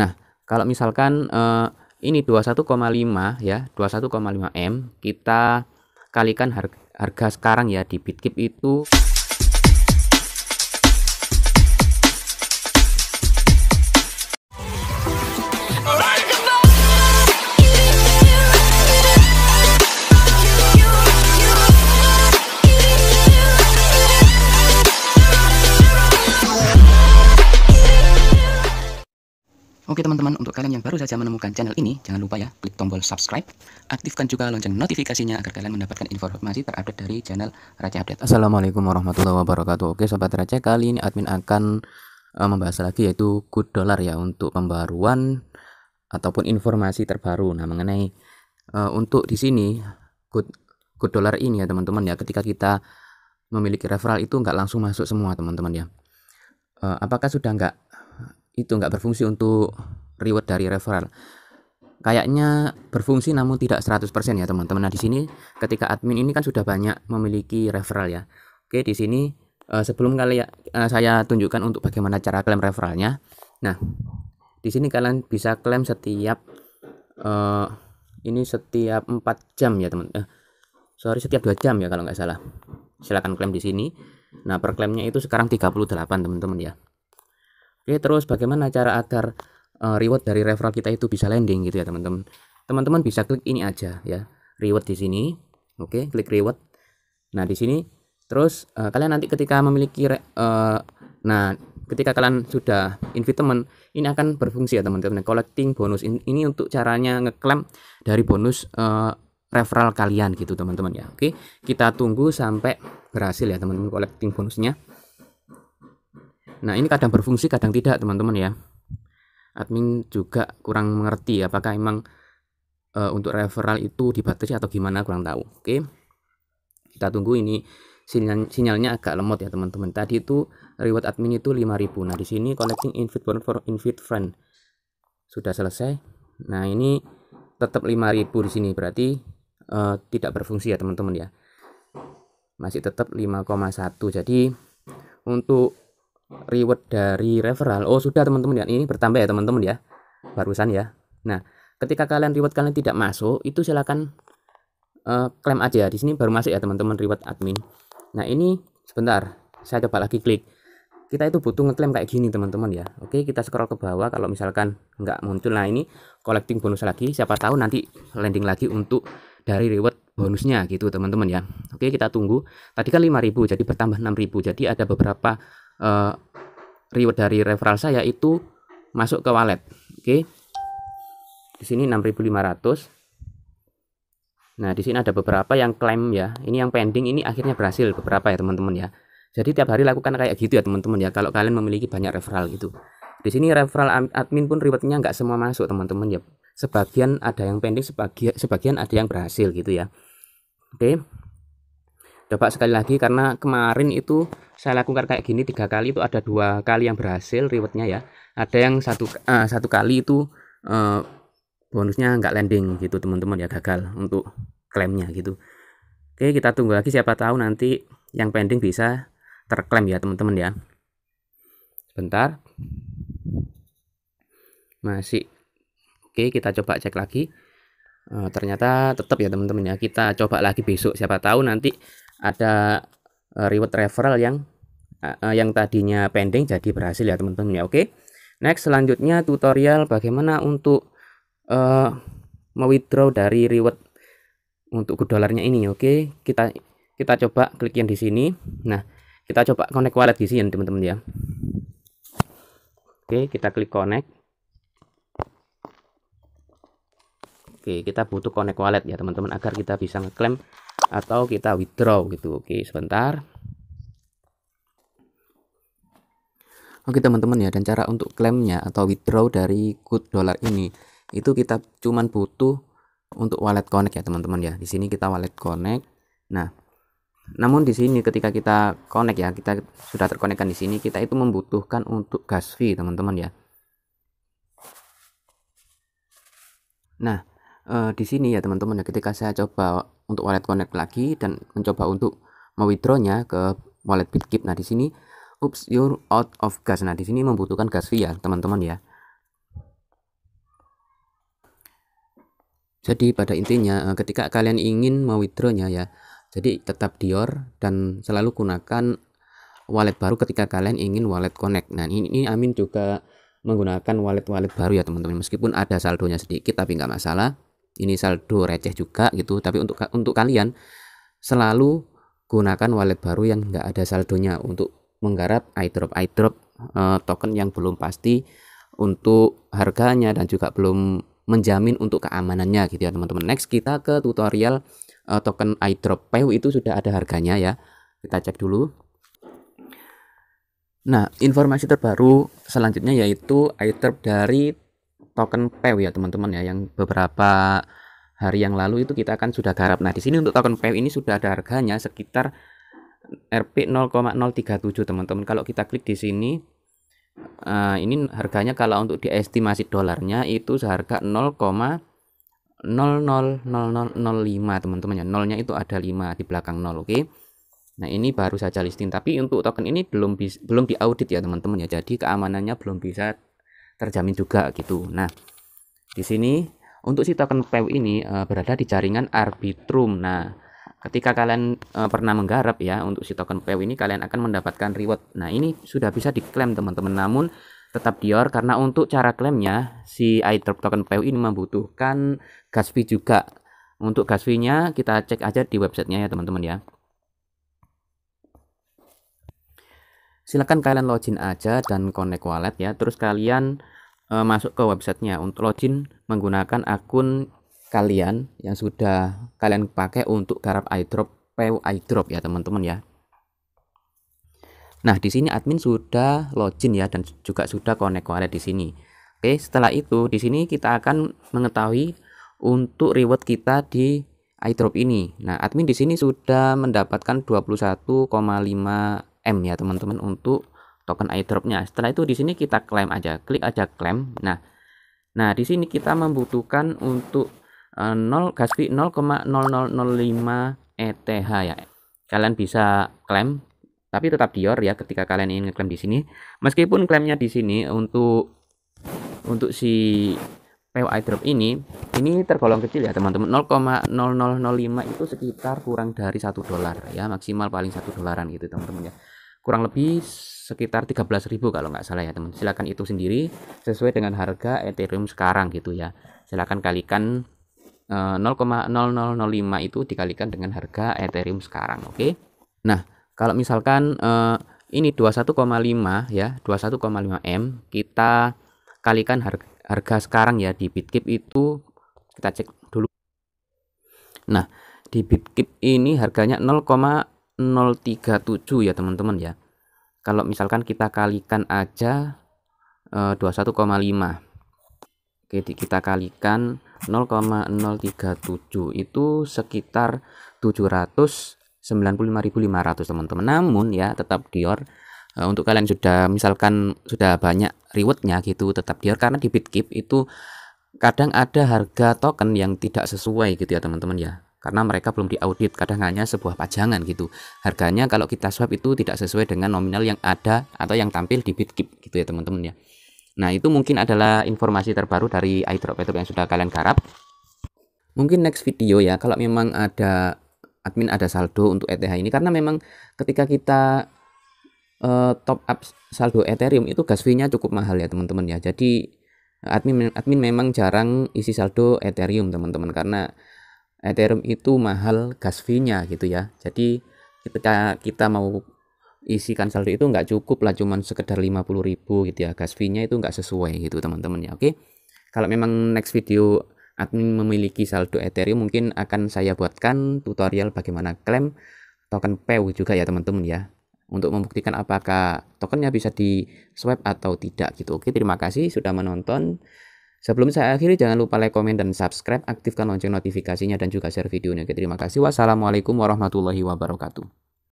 Nah, kalau misalkan eh, ini 21,5 ya, 21,5 M kita kalikan harga, harga sekarang ya di Bitkip itu Untuk kalian yang baru saja menemukan channel ini, jangan lupa ya, klik tombol subscribe, aktifkan juga lonceng notifikasinya agar kalian mendapatkan informasi terupdate dari channel Raja Update. Assalamualaikum warahmatullahi wabarakatuh. Oke, sobat Raja, kali ini admin akan uh, membahas lagi yaitu good dollar ya untuk pembaruan ataupun informasi terbaru. Nah, mengenai uh, untuk di sini good good dollar ini ya, teman-teman ya, ketika kita memiliki referral itu nggak langsung masuk semua, teman-teman ya. Uh, apakah sudah nggak itu nggak berfungsi untuk reward dari referral kayaknya berfungsi namun tidak 100% ya teman-teman. Nah, di sini ketika admin ini kan sudah banyak memiliki referral ya. Oke, di sini eh, sebelum kalian ya, uh, eh, saya tunjukkan untuk bagaimana cara klaim referralnya. Nah, di sini kalian bisa klaim setiap uh, ini setiap 4 jam ya, teman. Eh, sorry, setiap 2 jam ya kalau nggak salah. Silakan klaim di sini. Nah, per klaimnya itu sekarang 38, teman-teman ya. Oke, terus bagaimana cara agar uh, reward dari referral kita itu bisa landing gitu ya teman-teman teman-teman bisa klik ini aja ya reward di sini oke okay, klik reward nah di sini terus uh, kalian nanti ketika memiliki uh, nah ketika kalian sudah invite teman ini akan berfungsi ya teman-teman nah, collecting bonus ini untuk caranya ngeklaim dari bonus uh, referral kalian gitu teman-teman ya oke kita tunggu sampai berhasil ya teman-teman collecting bonusnya nah ini kadang berfungsi kadang tidak teman-teman ya admin juga kurang mengerti apakah emang e, untuk referral itu dibatasi atau gimana kurang tahu oke kita tunggu ini sinyal sinyalnya agak lemot ya teman-teman tadi itu reward admin itu 5000 nah di sini collecting invite bonus for invite friend sudah selesai nah ini tetap 5000 di sini berarti e, tidak berfungsi ya teman-teman ya masih tetap 5,1 jadi untuk reward dari referral oh sudah teman-teman ya ini bertambah ya teman-teman ya barusan ya nah ketika kalian reward kalian tidak masuk itu silakan uh, klaim aja di sini baru masuk ya teman-teman reward admin nah ini sebentar saya coba lagi klik kita itu butuh ngeklaim kayak gini teman-teman ya oke kita scroll ke bawah kalau misalkan nggak muncul nah ini collecting bonus lagi siapa tahu nanti landing lagi untuk dari reward bonusnya gitu teman-teman ya oke kita tunggu tadi kan 5000 jadi bertambah 6000 jadi ada beberapa uh, reward dari referral saya itu masuk ke wallet oke okay. di sini 6500 nah di sini ada beberapa yang klaim ya ini yang pending ini akhirnya berhasil beberapa ya teman-teman ya jadi tiap hari lakukan kayak gitu ya teman-teman ya kalau kalian memiliki banyak referral gitu di sini referral admin pun rewardnya nggak semua masuk teman-teman ya sebagian ada yang pending sebagian sebagian ada yang berhasil gitu ya oke okay. coba sekali lagi karena kemarin itu saya lakukan kayak gini tiga kali itu ada dua kali yang berhasil rewardnya ya ada yang satu uh, satu kali itu uh, bonusnya nggak landing gitu teman-teman ya gagal untuk klaimnya gitu oke kita tunggu lagi siapa tahu nanti yang pending bisa terklaim ya teman-teman ya sebentar masih oke kita coba cek lagi uh, ternyata tetap ya teman-teman ya kita coba lagi besok siapa tahu nanti ada Eh, reward referral yang uh, yang tadinya pending jadi berhasil ya teman-teman ya. Oke. Next selanjutnya tutorial bagaimana untuk uh, mewithdraw dari reward untuk good dolarnya ini. Oke, kita kita coba klik yang di sini. Nah, kita coba connect wallet di sini teman-teman ya. Oke, kita klik connect. Oke, kita butuh connect wallet ya teman-teman agar kita bisa ngeklaim atau kita withdraw gitu oke sebentar Oke teman-teman ya dan cara untuk klaimnya atau withdraw dari good dollar ini itu kita cuman butuh untuk wallet connect ya teman-teman ya di sini kita wallet connect nah namun di sini ketika kita connect ya kita sudah terkonekkan di sini kita itu membutuhkan untuk gas fee teman-teman ya nah uh, di sini ya teman-teman ya ketika saya coba untuk wallet connect lagi dan mencoba untuk mewithdrawnya ke wallet Bitkip nah di sini oops you're out of gas nah di sini membutuhkan gas fee ya teman-teman ya jadi pada intinya eh, ketika kalian ingin mewithdrawnya ya jadi tetap Dior dan selalu gunakan wallet baru ketika kalian ingin wallet connect nah ini, ini Amin juga menggunakan wallet-wallet baru ya teman-teman meskipun ada saldonya sedikit tapi nggak masalah ini saldo receh juga gitu tapi untuk untuk kalian selalu gunakan wallet baru yang nggak ada saldonya untuk menggarap iDrop iDrop uh, token yang belum pasti untuk harganya dan juga belum menjamin untuk keamanannya gitu ya teman-teman next kita ke tutorial uh, token iDrop PEW itu sudah ada harganya ya kita cek dulu nah informasi terbaru selanjutnya yaitu iDrop dari token PEW ya teman-teman ya yang beberapa hari yang lalu itu kita akan sudah garap. Nah, di sini untuk token PEW ini sudah ada harganya sekitar RP 0,037 teman-teman. Kalau kita klik di sini uh, ini harganya kalau untuk diestimasi dolarnya itu seharga 0,00005 teman-teman ya. Nolnya itu ada 5 di belakang 0, oke. Okay? Nah, ini baru saja listing tapi untuk token ini belum belum diaudit ya teman-teman ya. Jadi keamanannya belum bisa terjamin juga gitu. Nah, di sini untuk si token PEW ini uh, berada di jaringan Arbitrum. Nah, ketika kalian uh, pernah menggarap ya untuk si token PEW ini kalian akan mendapatkan reward. Nah, ini sudah bisa diklaim teman-teman. Namun tetap Dior karena untuk cara klaimnya si airdrop token PEW ini membutuhkan gas fee juga. Untuk gas fee-nya kita cek aja di websitenya ya teman-teman ya. silahkan kalian login aja dan connect wallet ya terus kalian uh, masuk ke websitenya untuk login menggunakan akun kalian yang sudah kalian pakai untuk garap iDrop PU iDrop ya teman-teman ya Nah, di sini admin sudah login ya dan juga sudah connect wallet di sini. Oke, setelah itu di sini kita akan mengetahui untuk reward kita di iDrop ini. Nah, admin di sini sudah mendapatkan 21,5 M ya teman-teman untuk token airdropnya. Setelah itu di sini kita klaim aja, klik aja klaim. Nah, nah di sini kita membutuhkan untuk uh, gas fee 0,0005 ETH ya. Kalian bisa klaim tapi tetap Dior ya ketika kalian ingin klaim di sini. Meskipun klaimnya di sini untuk untuk si PO airdrop ini ini tergolong kecil ya teman-teman 0,0005 itu sekitar kurang dari satu dolar ya maksimal paling satu dolaran gitu teman-teman ya kurang lebih sekitar 13.000 kalau nggak salah ya teman silahkan itu sendiri sesuai dengan harga Ethereum sekarang gitu ya silahkan kalikan 0,0005 eh, itu dikalikan dengan harga Ethereum sekarang oke okay? nah kalau misalkan eh, ini 21,5 ya 21,5 M kita kalikan harga harga sekarang ya di Bitkip itu kita cek dulu nah di Bitkip ini harganya 0,037 ya teman-teman ya kalau misalkan kita kalikan aja eh, 21,5 jadi kita kalikan 0,037 itu sekitar 795.500 teman-teman namun ya tetap Dior eh, untuk kalian sudah misalkan sudah banyak rewardnya gitu tetap Dior karena di bitkip itu kadang ada harga token yang tidak sesuai gitu ya teman-teman ya karena mereka belum diaudit kadang hanya sebuah pajangan gitu harganya kalau kita swap itu tidak sesuai dengan nominal yang ada atau yang tampil di Bitkeep gitu ya teman-teman ya nah itu mungkin adalah informasi terbaru dari iDrop yang sudah kalian garap mungkin next video ya kalau memang ada admin ada saldo untuk ETH ini karena memang ketika kita uh, top up saldo Ethereum itu gas fee-nya cukup mahal ya teman-teman ya jadi admin admin memang jarang isi saldo Ethereum teman-teman karena Ethereum itu mahal gas fee-nya gitu ya jadi ketika kita mau isikan saldo itu nggak cukup lah cuman sekedar 50.000 gitu ya gas fee-nya itu nggak sesuai gitu teman-teman ya oke kalau memang next video admin memiliki saldo Ethereum mungkin akan saya buatkan tutorial bagaimana klaim token PEW juga ya teman-teman ya untuk membuktikan apakah tokennya bisa di swipe atau tidak gitu. Oke, terima kasih sudah menonton. Sebelum saya akhiri, jangan lupa like, komen, dan subscribe. Aktifkan lonceng notifikasinya dan juga share videonya. Oke, terima kasih. Wassalamualaikum warahmatullahi wabarakatuh.